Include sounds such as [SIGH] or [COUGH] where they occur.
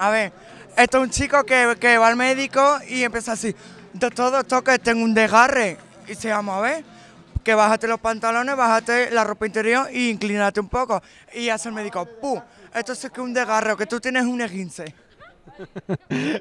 A ver, esto es un chico que, va al médico y empieza así, doctor, doctor, que tengo un desgarre. Y se llama, a ver, que bájate los pantalones, bájate la ropa interior e inclínate un poco. Y hace el médico, ¡pum! Esto es que un o que tú tienes un esguince. [LAUGHS]